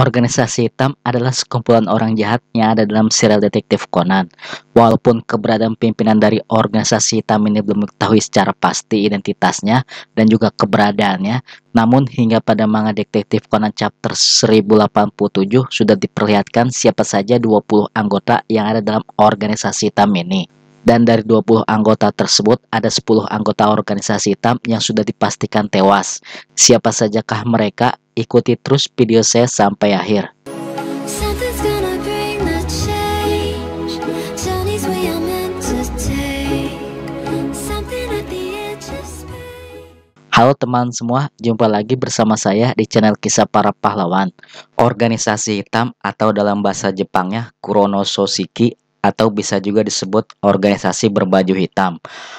Organisasi hitam adalah sekumpulan orang jahat yang ada dalam serial detektif Conan. Walaupun keberadaan pimpinan dari organisasi hitam ini belum diketahui secara pasti identitasnya dan juga keberadaannya, namun hingga pada manga detektif Conan chapter 1087 sudah diperlihatkan siapa saja 20 anggota yang ada dalam organisasi hitam ini. Dan dari 20 anggota tersebut, ada 10 anggota organisasi hitam yang sudah dipastikan tewas. Siapa sajakah mereka? Ikuti terus video saya sampai akhir. Halo teman semua, jumpa lagi bersama saya di channel Kisah Para Pahlawan. Organisasi Hitam atau dalam bahasa Jepangnya Kurono atau bisa juga disebut organisasi berbaju hitam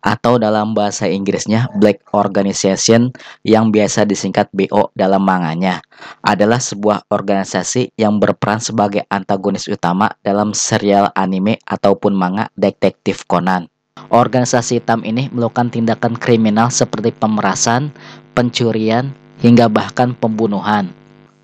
atau dalam bahasa Inggrisnya Black Organization yang biasa disingkat BO dalam manganya adalah sebuah organisasi yang berperan sebagai antagonis utama dalam serial anime ataupun manga Detektif Conan. Organisasi hitam ini melakukan tindakan kriminal seperti pemerasan, pencurian, hingga bahkan pembunuhan.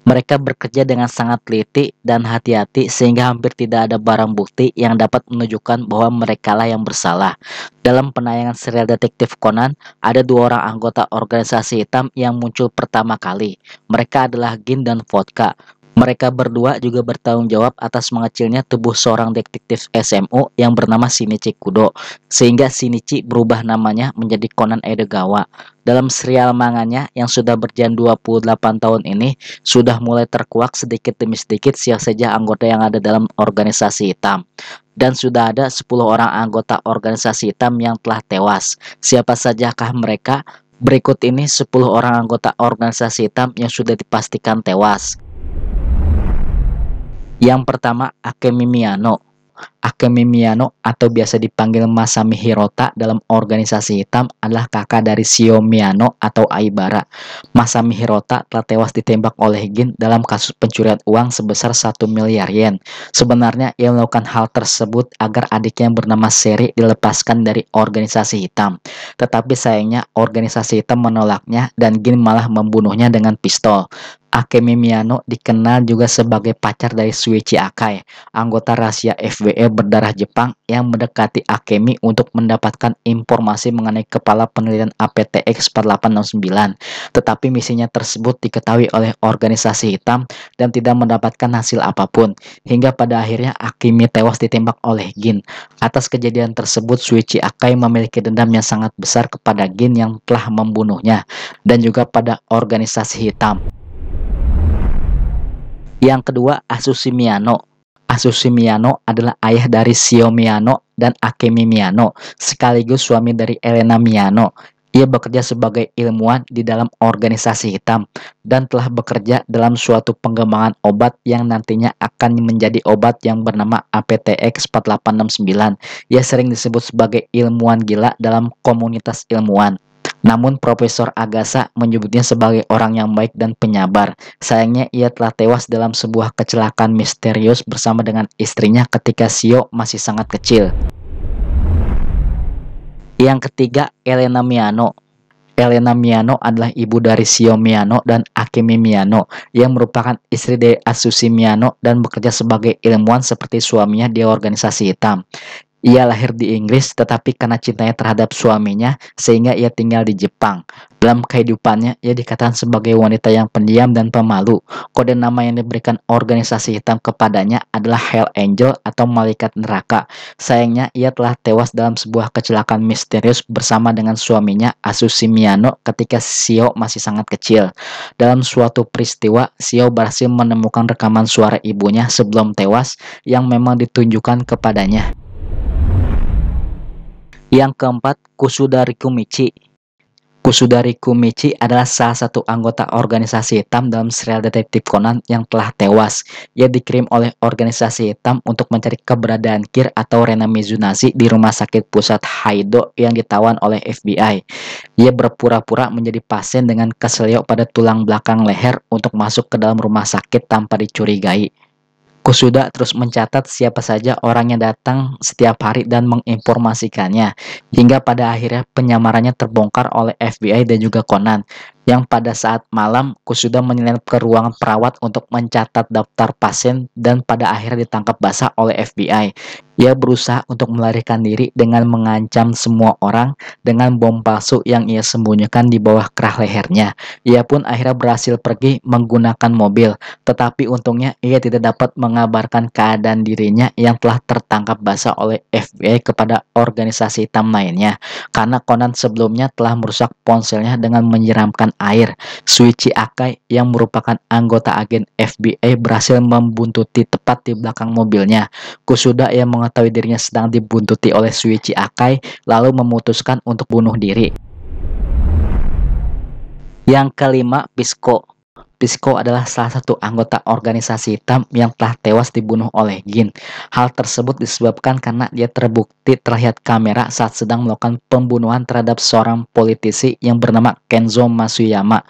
Mereka bekerja dengan sangat teliti dan hati-hati sehingga hampir tidak ada barang bukti yang dapat menunjukkan bahwa merekalah yang bersalah. Dalam penayangan serial detektif Conan, ada dua orang anggota organisasi hitam yang muncul pertama kali. Mereka adalah Gin dan Vodka. Mereka berdua juga bertanggung jawab atas mengecilnya tubuh seorang detektif SMU yang bernama Shinichi Kudo, sehingga Shinichi berubah namanya menjadi Conan Edegawa. Dalam serial manganya yang sudah berjalan 28 tahun ini, sudah mulai terkuak sedikit demi sedikit saja anggota yang ada dalam organisasi hitam. Dan sudah ada 10 orang anggota organisasi hitam yang telah tewas. Siapa sajakah mereka? Berikut ini 10 orang anggota organisasi hitam yang sudah dipastikan tewas. Yang pertama Akemi Miyano. Akemi Miyano atau biasa dipanggil Masami Hirota dalam organisasi hitam adalah kakak dari Sio Miyano atau Aibara. Masami Hirota telah tewas ditembak oleh Gin dalam kasus pencurian uang sebesar 1 miliar yen. Sebenarnya ia melakukan hal tersebut agar adiknya yang bernama Seri dilepaskan dari organisasi hitam. Tetapi sayangnya organisasi hitam menolaknya dan Gin malah membunuhnya dengan pistol. Akemi Miyano dikenal juga sebagai pacar dari Suichi Akai, anggota rahasia FBE berdarah Jepang yang mendekati Akemi untuk mendapatkan informasi mengenai kepala penelitian APTX 4809. Tetapi misinya tersebut diketahui oleh organisasi hitam dan tidak mendapatkan hasil apapun, hingga pada akhirnya Akemi tewas ditembak oleh Gin. Atas kejadian tersebut, Suichi Akai memiliki dendam yang sangat besar kepada Gin yang telah membunuhnya, dan juga pada organisasi hitam. Yang kedua Asusimiano. Asusimiano adalah ayah dari Sio Miano dan Akemi Miano, sekaligus suami dari Elena Miano. Ia bekerja sebagai ilmuwan di dalam organisasi hitam dan telah bekerja dalam suatu pengembangan obat yang nantinya akan menjadi obat yang bernama APTX 4869. Ia sering disebut sebagai ilmuwan gila dalam komunitas ilmuwan. Namun Profesor Agasa menyebutnya sebagai orang yang baik dan penyabar. Sayangnya ia telah tewas dalam sebuah kecelakaan misterius bersama dengan istrinya ketika Sio masih sangat kecil. Yang ketiga, Elena Miano. Elena Miano adalah ibu dari Sio Miano dan Akemi Miano yang merupakan istri dari Asusi Miano dan bekerja sebagai ilmuwan seperti suaminya di organisasi hitam. Ia lahir di Inggris tetapi karena cintanya terhadap suaminya sehingga ia tinggal di Jepang. Dalam kehidupannya, ia dikatakan sebagai wanita yang pendiam dan pemalu. Kode nama yang diberikan organisasi hitam kepadanya adalah Hell Angel atau Malaikat Neraka. Sayangnya, ia telah tewas dalam sebuah kecelakaan misterius bersama dengan suaminya Asu Miyano ketika Sio masih sangat kecil. Dalam suatu peristiwa, Sio berhasil menemukan rekaman suara ibunya sebelum tewas yang memang ditunjukkan kepadanya. Yang keempat, Kusudari Kumichi. Kusudari Kumichi adalah salah satu anggota organisasi hitam dalam serial detektif Conan yang telah tewas. Ia dikirim oleh organisasi hitam untuk mencari keberadaan Kir atau Rena Mizunashi di rumah sakit pusat Haido yang ditawan oleh FBI. Ia berpura-pura menjadi pasien dengan keselio pada tulang belakang leher untuk masuk ke dalam rumah sakit tanpa dicurigai. Aku sudah terus mencatat siapa saja orang yang datang setiap hari dan menginformasikannya, hingga pada akhirnya penyamarannya terbongkar oleh FBI dan juga Conan yang pada saat malam Kusuda menyelinap ke ruangan perawat untuk mencatat daftar pasien dan pada akhirnya ditangkap basah oleh FBI. Ia berusaha untuk melarikan diri dengan mengancam semua orang dengan bom palsu yang ia sembunyikan di bawah kerah lehernya. Ia pun akhirnya berhasil pergi menggunakan mobil, tetapi untungnya ia tidak dapat mengabarkan keadaan dirinya yang telah tertangkap basah oleh FBI kepada organisasi hitam lainnya karena Conan sebelumnya telah merusak ponselnya dengan menyeramkan air, Suichi Akai yang merupakan anggota agen FBI berhasil membuntuti tepat di belakang mobilnya. Kusuda yang mengetahui dirinya sedang dibuntuti oleh Suichi Akai lalu memutuskan untuk bunuh diri. Yang kelima, Bisco. Pisco adalah salah satu anggota organisasi hitam yang telah tewas dibunuh oleh Gin. Hal tersebut disebabkan karena dia terbukti terlihat kamera saat sedang melakukan pembunuhan terhadap seorang politisi yang bernama Kenzo Masuyama.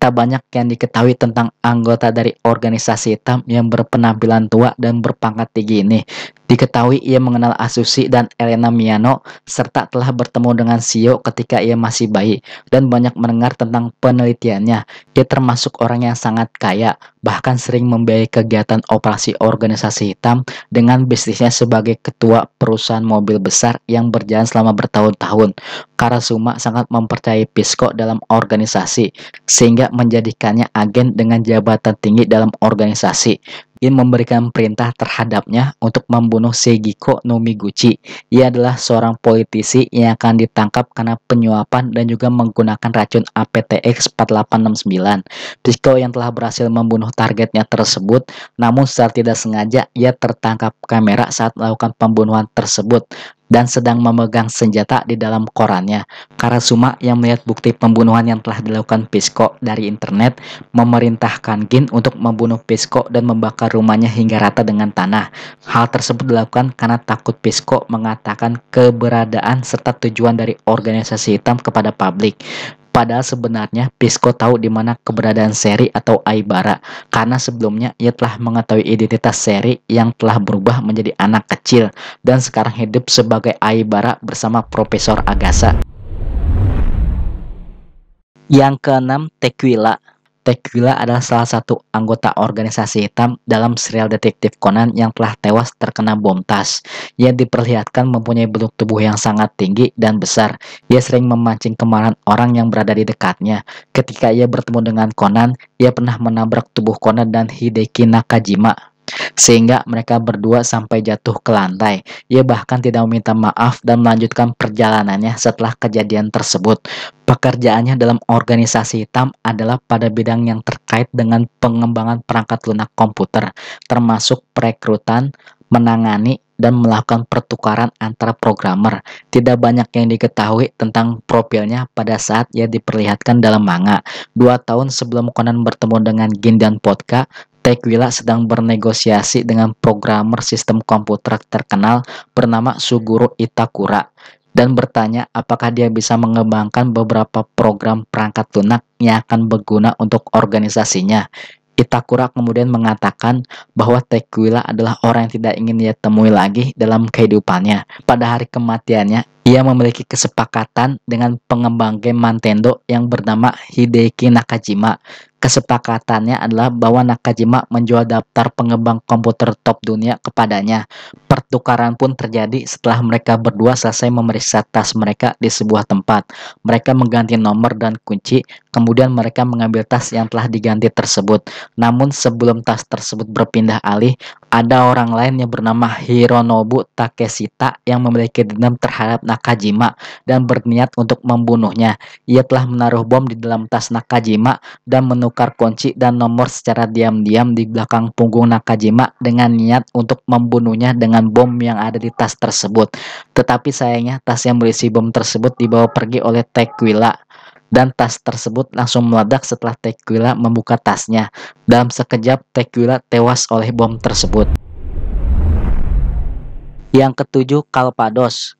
Tak banyak yang diketahui tentang anggota dari organisasi hitam yang berpenampilan tua dan berpangkat tinggi ini. Diketahui ia mengenal Asusi dan Elena Miano serta telah bertemu dengan Sio ketika ia masih bayi dan banyak mendengar tentang penelitiannya. Dia termasuk orang yang sangat kaya, bahkan sering membiayai kegiatan operasi organisasi hitam dengan bisnisnya sebagai ketua perusahaan mobil besar yang berjalan selama bertahun-tahun. Karasuma sangat mempercayai Pisco dalam organisasi sehingga menjadikannya agen dengan jabatan tinggi dalam organisasi memberikan perintah terhadapnya untuk membunuh Seigiko Numiguchi. Ia adalah seorang politisi yang akan ditangkap karena penyuapan dan juga menggunakan racun APTX 4869. Psiko yang telah berhasil membunuh targetnya tersebut, namun secara tidak sengaja ia tertangkap kamera saat melakukan pembunuhan tersebut dan sedang memegang senjata di dalam korannya. Karasuma yang melihat bukti pembunuhan yang telah dilakukan Pisco dari internet memerintahkan Gin untuk membunuh Pisco dan membakar rumahnya hingga rata dengan tanah. Hal tersebut dilakukan karena takut Pisco mengatakan keberadaan serta tujuan dari organisasi hitam kepada publik. Padahal sebenarnya Pisco tahu di mana keberadaan Seri atau Aibara karena sebelumnya ia telah mengetahui identitas Seri yang telah berubah menjadi anak kecil dan sekarang hidup sebagai Aibara bersama Profesor Agasa. Yang keenam, Tequila. Tequila adalah salah satu anggota organisasi hitam dalam serial detektif Conan yang telah tewas terkena bom tas. Ia diperlihatkan mempunyai bentuk tubuh yang sangat tinggi dan besar. Ia sering memancing kemarahan orang yang berada di dekatnya. Ketika ia bertemu dengan Conan, ia pernah menabrak tubuh Conan dan Hideki Nakajima sehingga mereka berdua sampai jatuh ke lantai. Ia bahkan tidak meminta maaf dan melanjutkan perjalanannya setelah kejadian tersebut. Pekerjaannya dalam organisasi hitam adalah pada bidang yang terkait dengan pengembangan perangkat lunak komputer, termasuk perekrutan, menangani, dan melakukan pertukaran antara programmer. Tidak banyak yang diketahui tentang profilnya pada saat ia diperlihatkan dalam manga. Dua tahun sebelum Conan bertemu dengan Gin dan Potka, Tequila sedang bernegosiasi dengan programmer sistem komputer terkenal bernama Suguru Itakura dan bertanya apakah dia bisa mengembangkan beberapa program perangkat lunak yang akan berguna untuk organisasinya. Itakura kemudian mengatakan bahwa Tequila adalah orang yang tidak ingin dia temui lagi dalam kehidupannya. Pada hari kematiannya, ia memiliki kesepakatan dengan pengembang game Nintendo yang bernama Hideki Nakajima. Kesepakatannya adalah bahwa Nakajima menjual daftar pengembang komputer top dunia kepadanya. Pertukaran pun terjadi setelah mereka berdua selesai memeriksa tas mereka di sebuah tempat. Mereka mengganti nomor dan kunci, kemudian mereka mengambil tas yang telah diganti tersebut. Namun sebelum tas tersebut berpindah alih, ada orang lain yang bernama Hironobu Takeshita yang memiliki dendam terhadap Nakajima dan berniat untuk membunuhnya. Ia telah menaruh bom di dalam tas Nakajima dan menukar kunci dan nomor secara diam-diam di belakang punggung Nakajima dengan niat untuk membunuhnya dengan bom yang ada di tas tersebut. Tetapi sayangnya tas yang berisi bom tersebut dibawa pergi oleh Tequila dan tas tersebut langsung meledak setelah Tequila membuka tasnya. Dalam sekejap, Tequila tewas oleh bom tersebut. Yang ketujuh, Kalpados.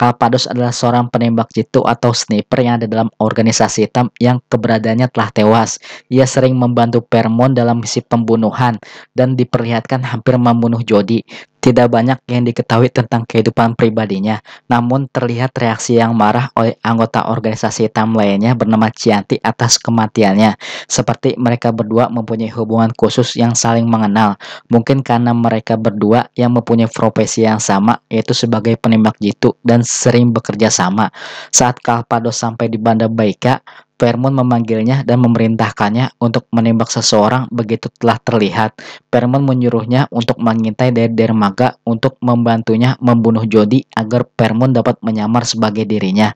Kalpados adalah seorang penembak jitu atau sniper yang ada dalam organisasi hitam yang keberadaannya telah tewas. Ia sering membantu Permon dalam misi pembunuhan dan diperlihatkan hampir membunuh Jody. Tidak banyak yang diketahui tentang kehidupan pribadinya, namun terlihat reaksi yang marah oleh anggota organisasi hitam lainnya bernama Cianti atas kematiannya. Seperti mereka berdua mempunyai hubungan khusus yang saling mengenal, mungkin karena mereka berdua yang mempunyai profesi yang sama, yaitu sebagai penembak jitu dan sering bekerja sama. Saat Kalpado sampai di Banda Baika, Permon memanggilnya dan memerintahkannya untuk menembak seseorang begitu telah terlihat. Permon menyuruhnya untuk mengintai dari dermaga untuk membantunya membunuh Jody agar Permon dapat menyamar sebagai dirinya.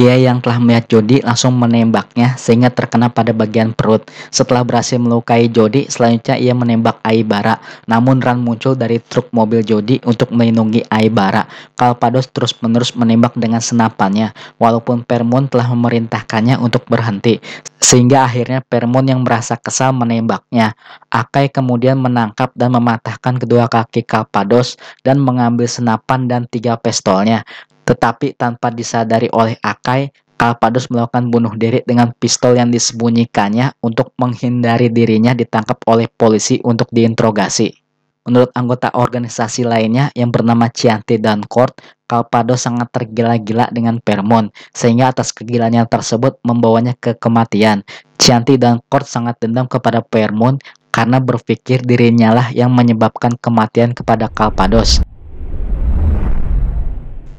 Ia yang telah melihat Jody langsung menembaknya sehingga terkena pada bagian perut. Setelah berhasil melukai Jody, selanjutnya ia menembak Aibara. Namun Ran muncul dari truk mobil Jody untuk melindungi Aibara. Kalpados terus-menerus menembak dengan senapannya. Walaupun Permon telah memerintahkannya untuk ber terhenti sehingga akhirnya Permon yang merasa kesal menembaknya. Akai kemudian menangkap dan mematahkan kedua kaki Kapados dan mengambil senapan dan tiga pistolnya. Tetapi tanpa disadari oleh Akai, Kalpados melakukan bunuh diri dengan pistol yang disembunyikannya untuk menghindari dirinya ditangkap oleh polisi untuk diinterogasi. Menurut anggota organisasi lainnya yang bernama dan Dancourt, Calpado sangat tergila-gila dengan Permon sehingga atas kegilaannya tersebut membawanya ke kematian. dan Dancourt sangat dendam kepada Permon karena berpikir dirinya lah yang menyebabkan kematian kepada Kalpados.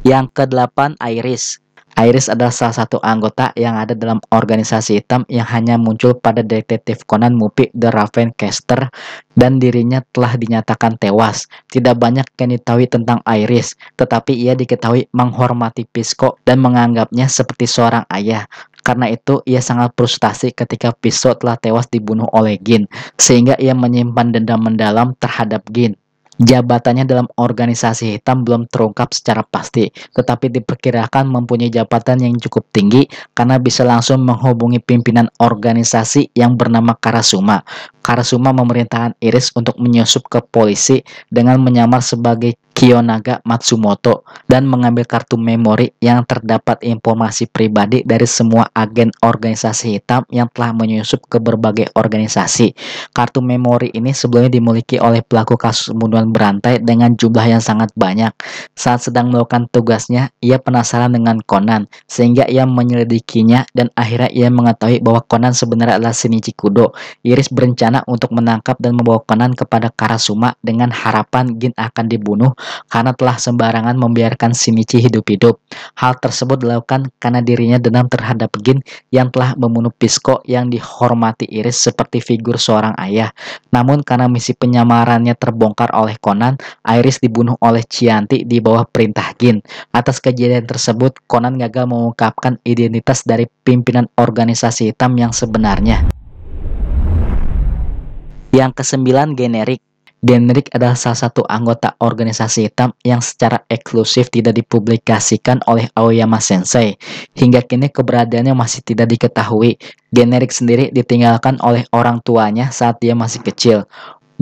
Yang kedelapan, Iris Iris adalah salah satu anggota yang ada dalam organisasi hitam yang hanya muncul pada detektif Conan Mupi The Raven Caster dan dirinya telah dinyatakan tewas. Tidak banyak yang diketahui tentang Iris, tetapi ia diketahui menghormati Pisco dan menganggapnya seperti seorang ayah. Karena itu, ia sangat frustasi ketika Pisco telah tewas dibunuh oleh Gin, sehingga ia menyimpan dendam mendalam terhadap Gin. Jabatannya dalam organisasi hitam belum terungkap secara pasti, tetapi diperkirakan mempunyai jabatan yang cukup tinggi karena bisa langsung menghubungi pimpinan organisasi yang bernama Karasuma. Karasuma memerintahkan Iris untuk menyusup ke polisi dengan menyamar sebagai Kiyonaga Matsumoto dan mengambil kartu memori yang terdapat informasi pribadi dari semua agen organisasi hitam yang telah menyusup ke berbagai organisasi. Kartu memori ini sebelumnya dimiliki oleh pelaku kasus pembunuhan berantai dengan jumlah yang sangat banyak. Saat sedang melakukan tugasnya, ia penasaran dengan Conan, sehingga ia menyelidikinya dan akhirnya ia mengetahui bahwa Conan sebenarnya adalah Shinichi Kudo. Iris berencana untuk menangkap dan membawa Conan kepada Karasuma dengan harapan Gin akan dibunuh karena telah sembarangan membiarkan Shinichi hidup-hidup. Hal tersebut dilakukan karena dirinya dendam terhadap Gin yang telah membunuh Pisco yang dihormati Iris seperti figur seorang ayah. Namun karena misi penyamarannya terbongkar oleh Conan, Iris dibunuh oleh Chianti di bawah perintah Gin. Atas kejadian tersebut, Conan gagal mengungkapkan identitas dari pimpinan organisasi hitam yang sebenarnya. Yang kesembilan generik Denrik adalah salah satu anggota organisasi hitam yang secara eksklusif tidak dipublikasikan oleh Aoyama Sensei. Hingga kini keberadaannya masih tidak diketahui. Generic sendiri ditinggalkan oleh orang tuanya saat dia masih kecil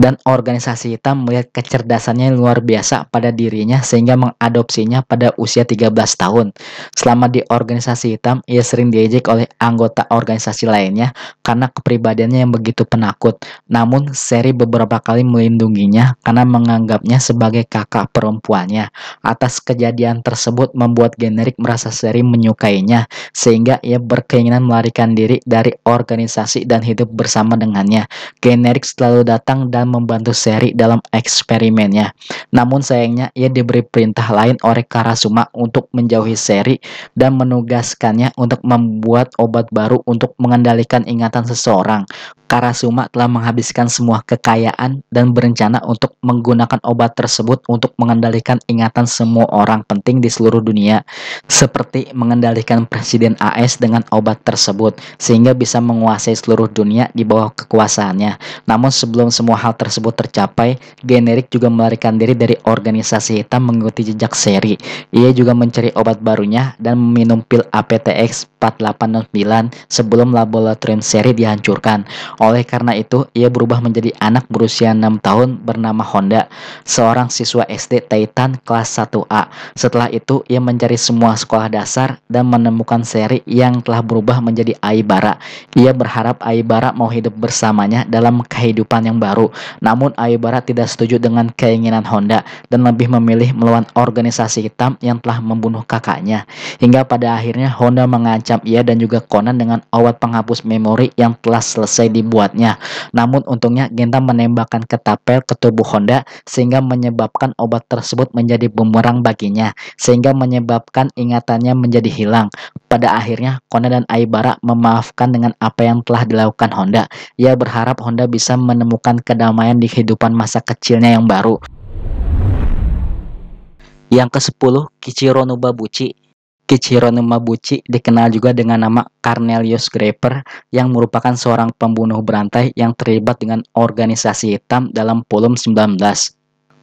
dan organisasi hitam melihat kecerdasannya yang luar biasa pada dirinya sehingga mengadopsinya pada usia 13 tahun. Selama di organisasi hitam, ia sering diejek oleh anggota organisasi lainnya karena kepribadiannya yang begitu penakut. Namun, Seri beberapa kali melindunginya karena menganggapnya sebagai kakak perempuannya. Atas kejadian tersebut membuat generik merasa Seri menyukainya sehingga ia berkeinginan melarikan diri dari organisasi dan hidup bersama dengannya. Generik selalu datang dan membantu Seri dalam eksperimennya. Namun sayangnya ia diberi perintah lain oleh Karasuma untuk menjauhi Seri dan menugaskannya untuk membuat obat baru untuk mengendalikan ingatan seseorang. Karasuma telah menghabiskan semua kekayaan dan berencana untuk menggunakan obat tersebut untuk mengendalikan ingatan semua orang penting di seluruh dunia, seperti mengendalikan Presiden AS dengan obat tersebut, sehingga bisa menguasai seluruh dunia di bawah kekuasaannya. Namun sebelum semua hal tersebut tercapai, generik juga melarikan diri dari organisasi hitam mengikuti jejak seri. Ia juga mencari obat barunya dan meminum pil APTX 4809 sebelum laboratorium seri dihancurkan. Oleh karena itu, ia berubah menjadi anak berusia 6 tahun bernama Honda, seorang siswa SD Titan kelas 1A. Setelah itu, ia mencari semua sekolah dasar dan menemukan seri yang telah berubah menjadi Aibara. Ia berharap Aibara mau hidup bersamanya dalam kehidupan yang baru. Namun, Aibara tidak setuju dengan keinginan Honda dan lebih memilih melawan organisasi hitam yang telah membunuh kakaknya. Hingga pada akhirnya, Honda mengancam ia dan juga Conan dengan obat penghapus memori yang telah selesai di membuatnya. Namun untungnya Genta menembakkan ketapel ke tubuh Honda sehingga menyebabkan obat tersebut menjadi bumerang baginya sehingga menyebabkan ingatannya menjadi hilang. Pada akhirnya Kona dan Aibara memaafkan dengan apa yang telah dilakukan Honda. Ia berharap Honda bisa menemukan kedamaian di kehidupan masa kecilnya yang baru. Yang ke-10, Kichiro Nobabuchi Kichiro Numabuchi dikenal juga dengan nama Cornelius Graper yang merupakan seorang pembunuh berantai yang terlibat dengan organisasi hitam dalam volume 19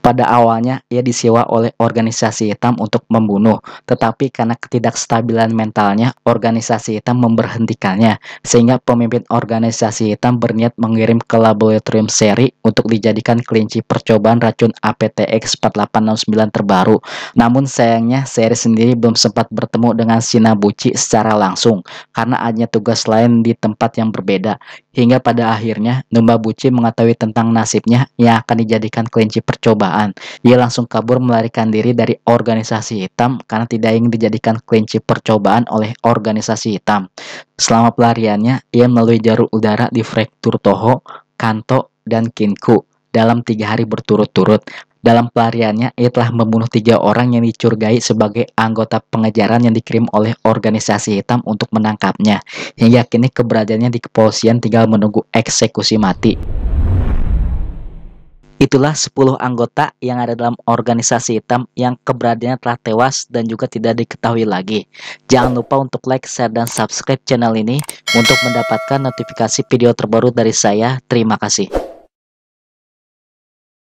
pada awalnya ia disewa oleh organisasi hitam untuk membunuh, tetapi karena ketidakstabilan mentalnya, organisasi hitam memberhentikannya, sehingga pemimpin organisasi hitam berniat mengirim ke laboratorium seri untuk dijadikan kelinci percobaan racun APTX 4869 terbaru. Namun sayangnya, seri sendiri belum sempat bertemu dengan Shinabuchi secara langsung, karena adanya tugas lain di tempat yang berbeda hingga pada akhirnya domba buci mengetahui tentang nasibnya yang akan dijadikan kelinci percobaan. Ia langsung kabur melarikan diri dari organisasi hitam karena tidak ingin dijadikan kelinci percobaan oleh organisasi hitam. Selama pelariannya, ia melalui jarum udara di Frektur Toho, Kanto, dan Kinku dalam tiga hari berturut-turut. Dalam pelariannya, ia telah membunuh tiga orang yang dicurigai sebagai anggota pengejaran yang dikirim oleh organisasi hitam untuk menangkapnya. Hingga kini keberadaannya di kepolisian tinggal menunggu eksekusi mati. Itulah 10 anggota yang ada dalam organisasi hitam yang keberadaannya telah tewas dan juga tidak diketahui lagi. Jangan lupa untuk like, share, dan subscribe channel ini untuk mendapatkan notifikasi video terbaru dari saya. Terima kasih.